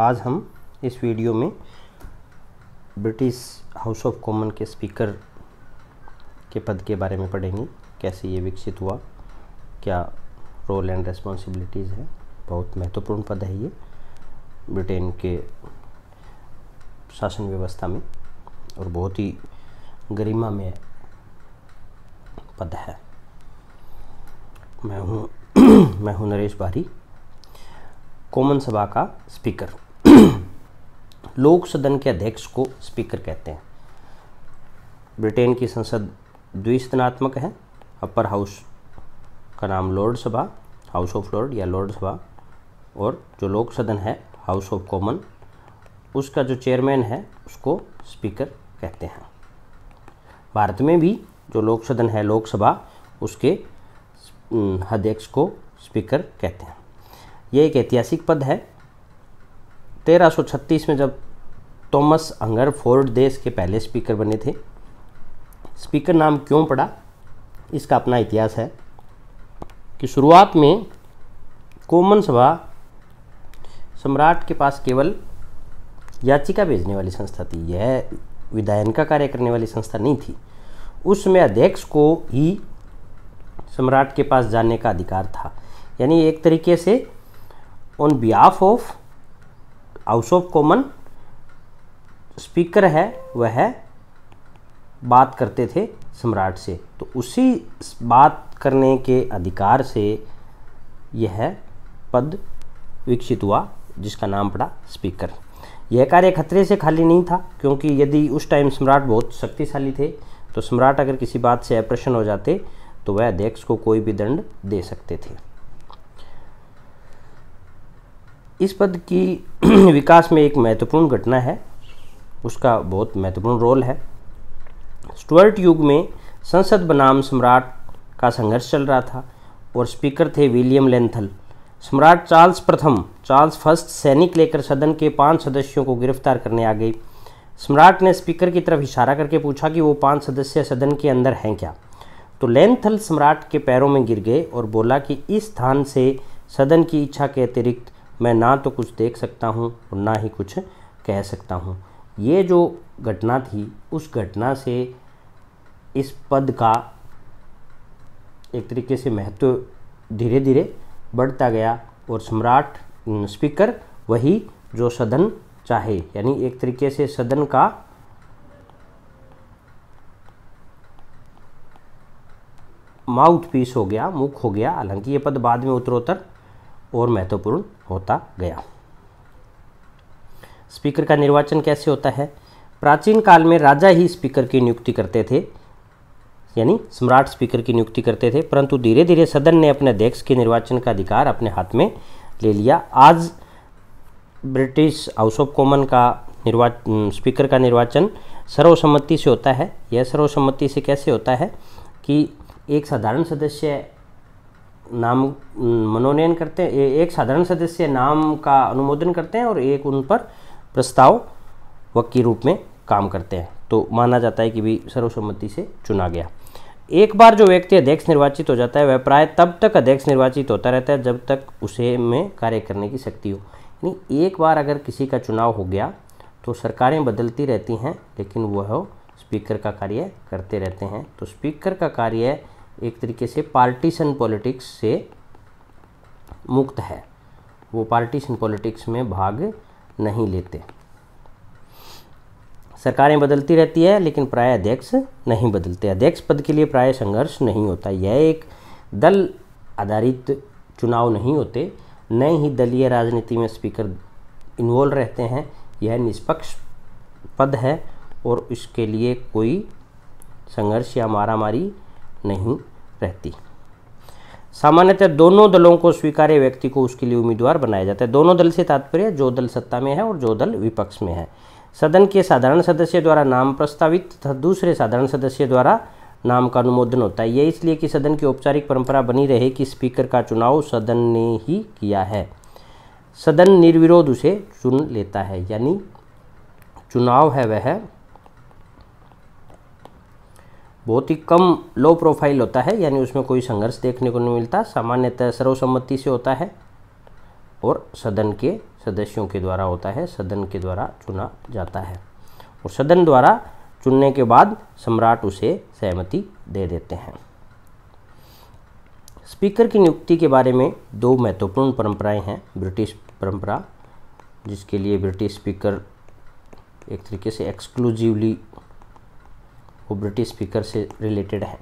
आज हम इस वीडियो में ब्रिटिश हाउस ऑफ कॉमन के स्पीकर के पद के बारे में पढ़ेंगे कैसे ये विकसित हुआ क्या रोल एंड रेस्पॉन्सिबिलिटीज़ हैं बहुत महत्वपूर्ण पद है ये ब्रिटेन के शासन व्यवस्था में और बहुत ही गरिमा में पद है मैं हूँ मैं हूँ नरेश बारी कॉमन सभा का स्पीकर लोक सदन के अध्यक्ष को स्पीकर कहते हैं ब्रिटेन की संसद द्विस्तनात्मक है अपर हाउस का नाम लॉर्ड सभा हाउस ऑफ लॉर्ड या लॉर्ड सभा और जो लोक सदन है हाउस ऑफ कॉमन उसका जो चेयरमैन है उसको स्पीकर कहते हैं भारत में भी जो लोक सदन है लोकसभा उसके अध्यक्ष को स्पीकर कहते हैं ये एक ऐतिहासिक पद है 1336 में जब थॉमस अंगर फोर्ड देश के पहले स्पीकर बने थे स्पीकर नाम क्यों पड़ा इसका अपना इतिहास है कि शुरुआत में कॉमन सभा सम्राट के पास केवल याचिका भेजने वाली संस्था थी यह विधायन का कार्य करने वाली संस्था नहीं थी उस समय अध्यक्ष को ही सम्राट के पास जाने का अधिकार था यानी एक तरीके से on behalf of House of Common speaker है वह बात करते थे सम्राट से तो उसी बात करने के अधिकार से यह पद विकसित हुआ जिसका नाम पड़ा स्पीकर यह कार्य खतरे से खाली नहीं था क्योंकि यदि उस टाइम सम्राट बहुत शक्तिशाली थे तो सम्राट अगर किसी बात से अप्रसन्न हो जाते तो वह अध्यक्ष को कोई भी दंड दे सकते थे इस पद की विकास में एक महत्वपूर्ण घटना है उसका बहुत महत्वपूर्ण रोल है स्टुअर्ट युग में संसद बनाम सम्राट का संघर्ष चल रहा था और स्पीकर थे विलियम लेंथल सम्राट चार्ल्स प्रथम चार्ल्स फर्स्ट सैनिक लेकर सदन के पांच सदस्यों को गिरफ्तार करने आ गई सम्राट ने स्पीकर की तरफ इशारा करके पूछा कि वो पांच सदस्य सदन के अंदर हैं क्या तो लेंथल सम्राट के पैरों में गिर गए और बोला कि इस स्थान से सदन की इच्छा के अतिरिक्त मैं ना तो कुछ देख सकता हूँ और ना ही कुछ कह सकता हूँ ये जो घटना थी उस घटना से इस पद का एक तरीके से महत्व धीरे धीरे बढ़ता गया और सम्राट स्पीकर वही जो सदन चाहे यानी एक तरीके से सदन का माउथ पीस हो गया मुख हो गया हालांकि ये पद बाद में उत्तरोत्तर और महत्वपूर्ण होता गया स्पीकर का निर्वाचन कैसे होता है प्राचीन काल में राजा ही स्पीकर की नियुक्ति करते थे यानी सम्राट स्पीकर की नियुक्ति करते थे परंतु धीरे धीरे सदन ने अपने अध्यक्ष के निर्वाचन का अधिकार अपने हाथ में ले लिया आज ब्रिटिश हाउस ऑफ कॉमन का निर्वाचन स्पीकर का निर्वाचन सर्वसम्मति से होता है यह सर्वसम्मति से कैसे होता है कि एक साधारण सदस्य नाम मनोनयन करते हैं एक साधारण सदस्य नाम का अनुमोदन करते हैं और एक उन पर प्रस्ताव वक के रूप में काम करते हैं तो माना जाता है कि भी सर्वसम्मति से चुना गया एक बार जो व्यक्ति अध्यक्ष निर्वाचित हो जाता है वह प्राय तब तक अध्यक्ष निर्वाचित होता रहता है जब तक उसे में कार्य करने की शक्ति हो यानी एक बार अगर किसी का चुनाव हो गया तो सरकारें बदलती रहती हैं लेकिन वह स्पीकर का कार्य करते रहते हैं तो स्पीकर का कार्य एक तरीके से पार्टीशन पॉलिटिक्स से मुक्त है वो पार्टीशन पॉलिटिक्स में भाग नहीं लेते सरकारें बदलती रहती है लेकिन प्राय अध्यक्ष नहीं बदलते अध्यक्ष पद के लिए प्राय संघर्ष नहीं होता यह एक दल आधारित चुनाव नहीं होते नए ही दलीय राजनीति में स्पीकर इन्वॉल्व रहते हैं यह निष्पक्ष पद है और इसके लिए कोई संघर्ष या मारामारी नहीं रहती सामान्यतः दोनों दलों को स्वीकार्य व्यक्ति को उसके लिए उम्मीदवार बनाया जाता है दोनों दल से तात्पर्य जो दल सत्ता में है और जो दल विपक्ष में है सदन के साधारण सदस्य द्वारा नाम प्रस्तावित तथा दूसरे साधारण सदस्य द्वारा नाम का अनुमोदन होता है यह इसलिए कि सदन की औपचारिक परंपरा बनी रहे कि स्पीकर का चुनाव सदन ने ही किया है सदन निर्विरोध उसे चुन लेता है यानी चुनाव है वह बहुत ही कम लो प्रोफाइल होता है यानी उसमें कोई संघर्ष देखने को नहीं मिलता सामान्यतः सर्वसम्मति से होता है और सदन के सदस्यों के द्वारा होता है सदन के द्वारा चुना जाता है और सदन द्वारा चुनने के बाद सम्राट उसे सहमति दे देते हैं स्पीकर की नियुक्ति के बारे में दो महत्वपूर्ण परंपराएं हैं ब्रिटिश परंपरा जिसके लिए ब्रिटिश स्पीकर एक तरीके से एक्सक्लूसिवली वो ब्रिटिश स्पीकर से रिलेटेड है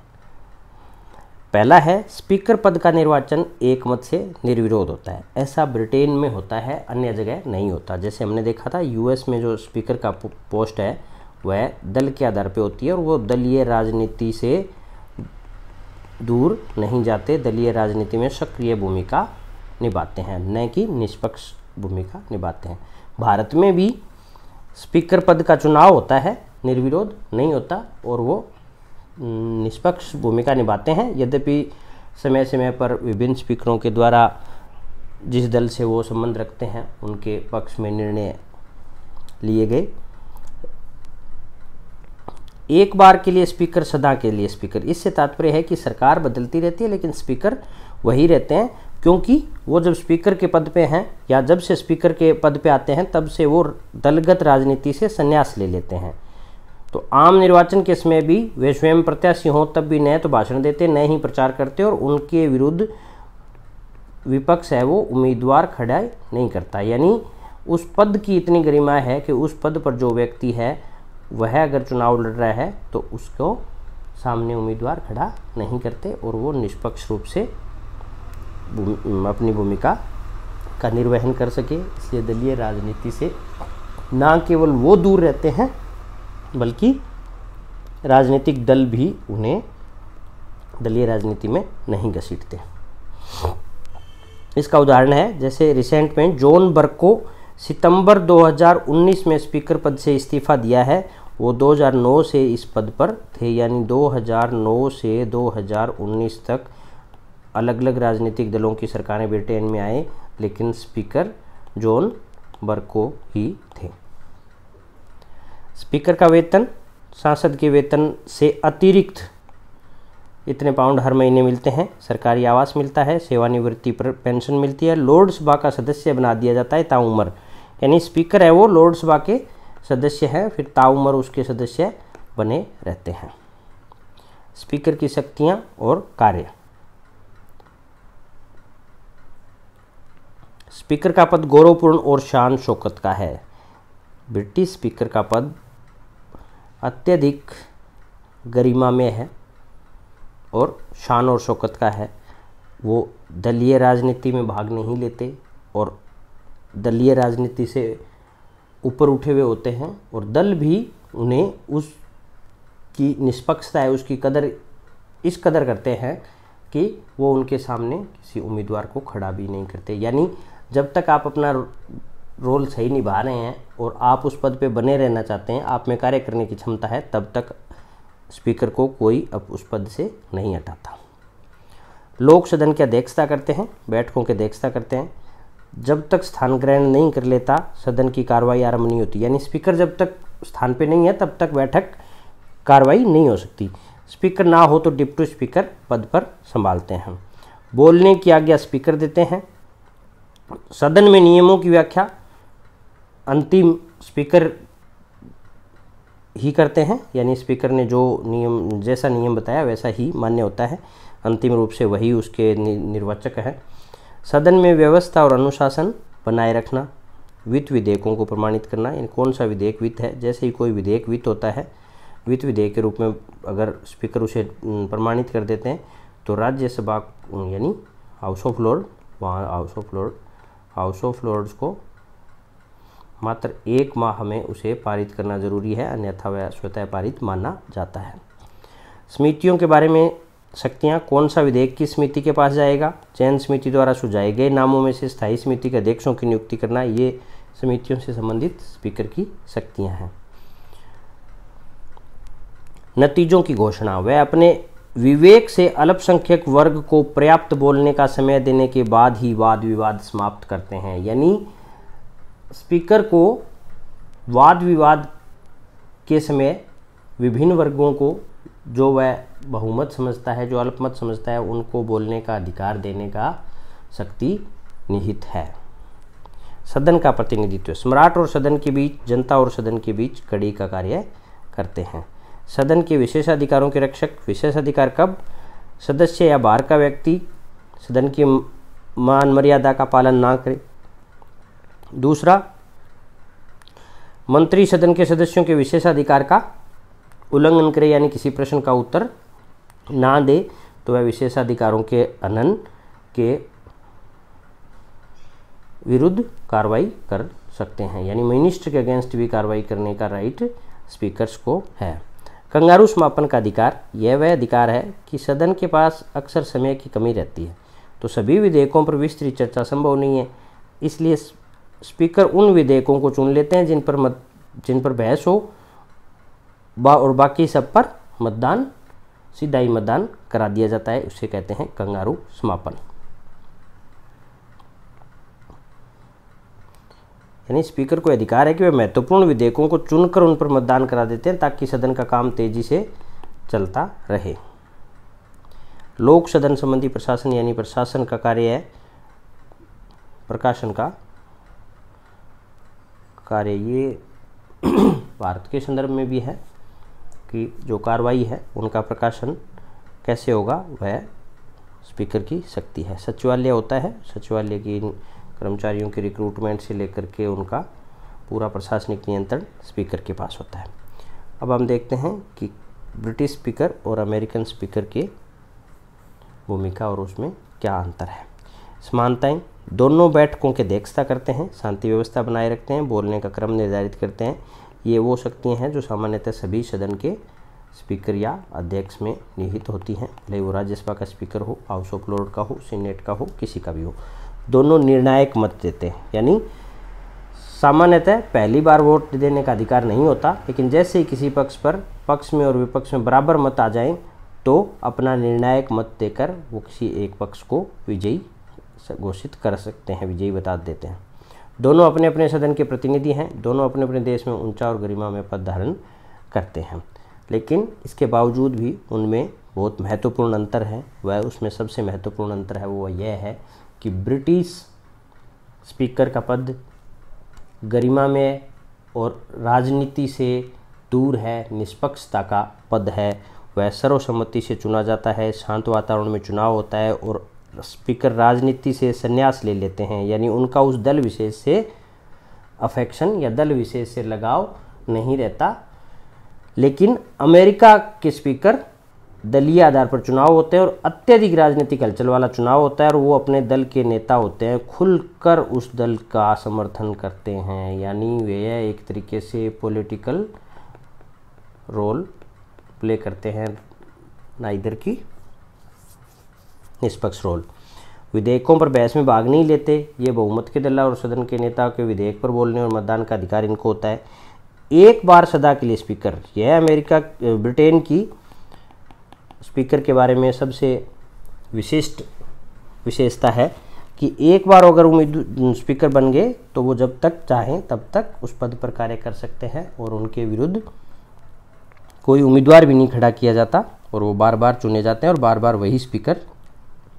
पहला है स्पीकर पद का निर्वाचन एक मत से निर्विरोध होता है ऐसा ब्रिटेन में होता है अन्य जगह नहीं होता जैसे हमने देखा था यूएस में जो स्पीकर का पोस्ट है वह दल के आधार पर होती है और वो दलीय राजनीति से दूर नहीं जाते दलीय राजनीति में सक्रिय भूमिका निभाते हैं न कि निष्पक्ष भूमिका निभाते हैं भारत में भी स्पीकर पद का चुनाव होता है निर्विरोध नहीं होता और वो निष्पक्ष भूमिका निभाते हैं यद्यपि समय समय पर विभिन्न स्पीकरों के द्वारा जिस दल से वो संबंध रखते हैं उनके पक्ष में निर्णय लिए गए एक बार के लिए स्पीकर सदा के लिए स्पीकर इससे तात्पर्य है कि सरकार बदलती रहती है लेकिन स्पीकर वही रहते हैं क्योंकि वो जब स्पीकर के पद पे हैं या जब से स्पीकर के पद पे आते हैं तब से वो दलगत राजनीति से संन्यास ले लेते हैं तो आम निर्वाचन के समय भी वे स्वयं प्रत्याशी हों तब भी नए तो भाषण देते नए ही प्रचार करते और उनके विरुद्ध विपक्ष है वो उम्मीदवार खड़ा नहीं करता यानी उस पद की इतनी गरिमा है कि उस पद पर जो व्यक्ति है वह अगर चुनाव लड़ रहा है तो उसको सामने उम्मीदवार खड़ा नहीं करते और वो निष्पक्ष रूप से अपनी भूमिका का निर्वहन कर सके इसलिए दलीय राजनीति से ना केवल वो दूर रहते हैं बल्कि राजनीतिक दल भी उन्हें दलीय राजनीति में नहीं घसीटते इसका उदाहरण है जैसे रिसेंट में जॉन बर्ग को सितंबर 2019 में स्पीकर पद से इस्तीफा दिया है वो 2009 से इस पद पर थे यानी 2009 से 2019 तक अलग अलग राजनीतिक दलों की सरकारें ब्रिटेन में आए लेकिन स्पीकर जॉन बर्को को ही थे स्पीकर का वेतन सांसद के वेतन से अतिरिक्त इतने पाउंड हर महीने मिलते हैं सरकारी आवास मिलता है सेवानिवृत्ति पर पेंशन मिलती है लोर्ड सभा का सदस्य बना दिया जाता है ताउमर यानी स्पीकर है वो लोर्ड सभा के सदस्य हैं फिर ताउमर उसके सदस्य बने रहते हैं स्पीकर की शक्तियाँ और कार्य स्पीकर का पद गौरवपूर्ण और शान शौकत का है ब्रिटिश स्पीकर का पद अत्यधिक गरिमा में है और शान और शौकत का है वो दलीय राजनीति में भाग नहीं लेते और दलीय राजनीति से ऊपर उठे हुए होते हैं और दल भी उन्हें उस की निष्पक्षता है उसकी कदर इस कदर करते हैं कि वो उनके सामने किसी उम्मीदवार को खड़ा भी नहीं करते यानी जब तक आप अपना रोल सही निभा रहे हैं और आप उस पद पे बने रहना चाहते हैं आप में कार्य करने की क्षमता है तब तक स्पीकर को कोई अब उस पद से नहीं हटाता लोग सदन की अध्यक्षता करते हैं बैठकों की अध्यक्षता करते हैं जब तक स्थान ग्रहण नहीं कर लेता सदन की कार्रवाई आरंभ नहीं होती यानी स्पीकर जब तक स्थान पर नहीं है तब तक बैठक कार्रवाई नहीं हो सकती स्पीकर ना हो तो डिप्टी स्पीकर पद पर संभालते हैं बोलने की आज्ञा स्पीकर देते हैं सदन में नियमों की व्याख्या अंतिम स्पीकर ही करते हैं यानी स्पीकर ने जो नियम जैसा नियम बताया वैसा ही मान्य होता है अंतिम रूप से वही उसके निर्वाचक हैं सदन में व्यवस्था और अनुशासन बनाए रखना वित्त विधेयकों को प्रमाणित करना यानी कौन सा विधेयक वित्त है जैसे ही कोई विधेयक वित्त होता है वित्त विधेयक के रूप में अगर स्पीकर उसे प्रमाणित कर देते हैं तो राज्यसभा यानी हाउस ऑफ लॉर्ड वहाँ House of Lord House of Lords को मात्र एक माह में उसे पारित करना जरूरी है अन्यथा वह स्वतः पारित माना जाता है समितियों के बारे में शक्तियाँ कौन सा विधेयक की समिति के पास जाएगा चयन समिति द्वारा सुझाए गए नामों में से स्थायी समिति के अध्यक्षों की नियुक्ति करना ये समितियों से संबंधित स्पीकर की शक्तियाँ हैं नतीजों की घोषणा वह अपने विवेक से अल्पसंख्यक वर्ग को पर्याप्त बोलने का समय देने के बाद ही वाद विवाद समाप्त करते हैं यानी स्पीकर को वाद विवाद के समय विभिन्न वर्गों को जो वह बहुमत समझता है जो अल्पमत समझता है उनको बोलने का अधिकार देने का शक्ति निहित है सदन का प्रतिनिधित्व सम्राट और सदन के बीच जनता और सदन के बीच कड़ी का कार्य करते हैं सदन के विशेष अधिकारों के रक्षक विशेष अधिकार कब सदस्य या बाहर का व्यक्ति सदन की मान मर्यादा का पालन ना करे दूसरा मंत्री सदन के सदस्यों के विशेषाधिकार का उल्लंघन करे यानी किसी प्रश्न का उत्तर ना दे तो वह विशेषाधिकारों के अनन के विरुद्ध कार्रवाई कर सकते हैं यानी मिनिस्टर के अगेंस्ट भी कार्रवाई करने का राइट स्पीकर्स को है कंगारू समापन का अधिकार यह वह अधिकार है कि सदन के पास अक्सर समय की कमी रहती है तो सभी विधेयकों पर विस्तृत चर्चा संभव नहीं है इसलिए स्पीकर उन विधेयकों को चुन लेते हैं जिन पर मत जिन पर बहस हो बा और बाकी सब पर मतदान सीधा ही मतदान करा दिया जाता है उसे कहते हैं कंगारू समापन यानी स्पीकर को अधिकार है कि वे महत्वपूर्ण विधेयकों को चुनकर उन पर मतदान करा देते हैं ताकि सदन का काम तेजी से चलता रहे लोक सदन संबंधी प्रशासन यानी प्रशासन का कार्य है प्रकाशन का कार्य ये भारत के संदर्भ में भी है कि जो कार्रवाई है उनका प्रकाशन कैसे होगा वह स्पीकर की शक्ति है सचिवालय होता है सचिवालय की कर्मचारियों के रिक्रूटमेंट से लेकर के उनका पूरा प्रशासनिक नियंत्रण स्पीकर के पास होता है अब हम देखते हैं कि ब्रिटिश स्पीकर और अमेरिकन स्पीकर के भूमिका और उसमें क्या अंतर है समानताएं दोनों बैठकों की अध्यक्षता करते हैं शांति व्यवस्था बनाए रखते हैं बोलने का क्रम निर्धारित करते हैं ये वो शक्तियाँ हैं जो सामान्यतः सभी सदन के स्पीकर या अध्यक्ष में निहित होती हैं भले वो राज्यसभा का स्पीकर हो हाउस ऑफ लॉर्ड का हो सीनेट का हो किसी का भी हो दोनों निर्णायक मत देते हैं यानी सामान्यतः पहली बार वोट देने का अधिकार नहीं होता लेकिन जैसे ही किसी पक्ष पर पक्ष में और विपक्ष में बराबर मत आ जाएं तो अपना निर्णायक मत देकर वो किसी एक पक्ष को विजयी घोषित कर सकते हैं विजयी बता देते हैं दोनों अपने अपने सदन के प्रतिनिधि हैं दोनों अपने अपने देश में ऊंचा और गरिमा में पद धारण करते हैं लेकिन इसके बावजूद भी उनमें बहुत महत्वपूर्ण अंतर है वह उसमें सबसे महत्वपूर्ण अंतर है वो यह है कि ब्रिटिश स्पीकर का पद गरिमा में और राजनीति से दूर है निष्पक्षता का पद है वह सर्वसम्मति से चुना जाता है शांत वातावरण में चुनाव होता है और स्पीकर राजनीति से संन्यास ले लेते हैं यानी उनका उस दल विशेष से अफेक्शन या दल विशेष से लगाव नहीं रहता लेकिन अमेरिका के स्पीकर दलीय आधार पर चुनाव होते हैं और अत्यधिक राजनीतिक हलचल वाला चुनाव होता है और वो अपने दल के नेता होते हैं खुलकर उस दल का समर्थन करते हैं यानी वे एक तरीके से पॉलिटिकल रोल प्ले करते हैं ना इधर की निष्पक्ष रोल विधेयकों पर बहस में भाग नहीं लेते ये बहुमत के दल्ला और सदन के नेताओं के विधेयक पर बोलने और मतदान का अधिकार इनको होता है एक बार सदा के लिए स्पीकर यह अमेरिका ब्रिटेन की स्पीकर के बारे में सबसे विशिष्ट विशेषता है कि एक बार अगर उम्मीद स्पीकर बन गए तो वो जब तक चाहें तब तक उस पद पर कार्य कर सकते हैं और उनके विरुद्ध कोई उम्मीदवार भी नहीं खड़ा किया जाता और वो बार बार चुने जाते हैं और बार बार वही स्पीकर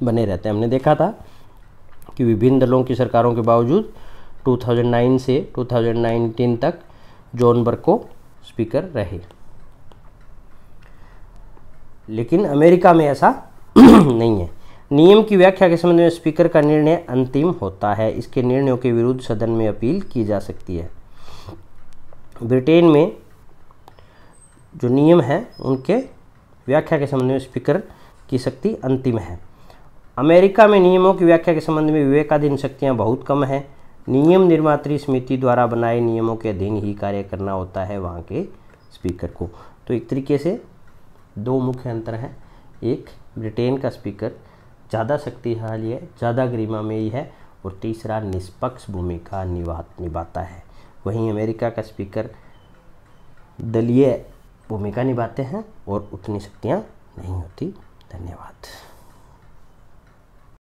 बने रहते हैं हमने देखा था कि विभिन्न दलों की सरकारों के बावजूद 2009 से 2019 तक जॉन बर्ग को स्पीकर रहे लेकिन अमेरिका में ऐसा नहीं है नियम की व्याख्या के संबंध में स्पीकर का निर्णय अंतिम होता है इसके निर्णयों के विरुद्ध सदन में अपील की जा सकती है ब्रिटेन में जो नियम है उनके व्याख्या के संबंध में स्पीकर की शक्ति अंतिम है अमेरिका में नियमों की व्याख्या के संबंध में विवेकाधीन शक्तियाँ बहुत कम हैं नियम निर्मात्री समिति द्वारा बनाए नियमों के अधीन ही कार्य करना होता है वहाँ के स्पीकर को तो एक तरीके से दो मुख्य अंतर हैं एक ब्रिटेन का स्पीकर ज़्यादा शक्तिशाली है ज़्यादा गरिमा में ही है और तीसरा निष्पक्ष भूमिका निभा निभाता है वहीं अमेरिका का स्पीकर दलीय भूमिका निभाते हैं और उतनी शक्तियाँ नहीं होती धन्यवाद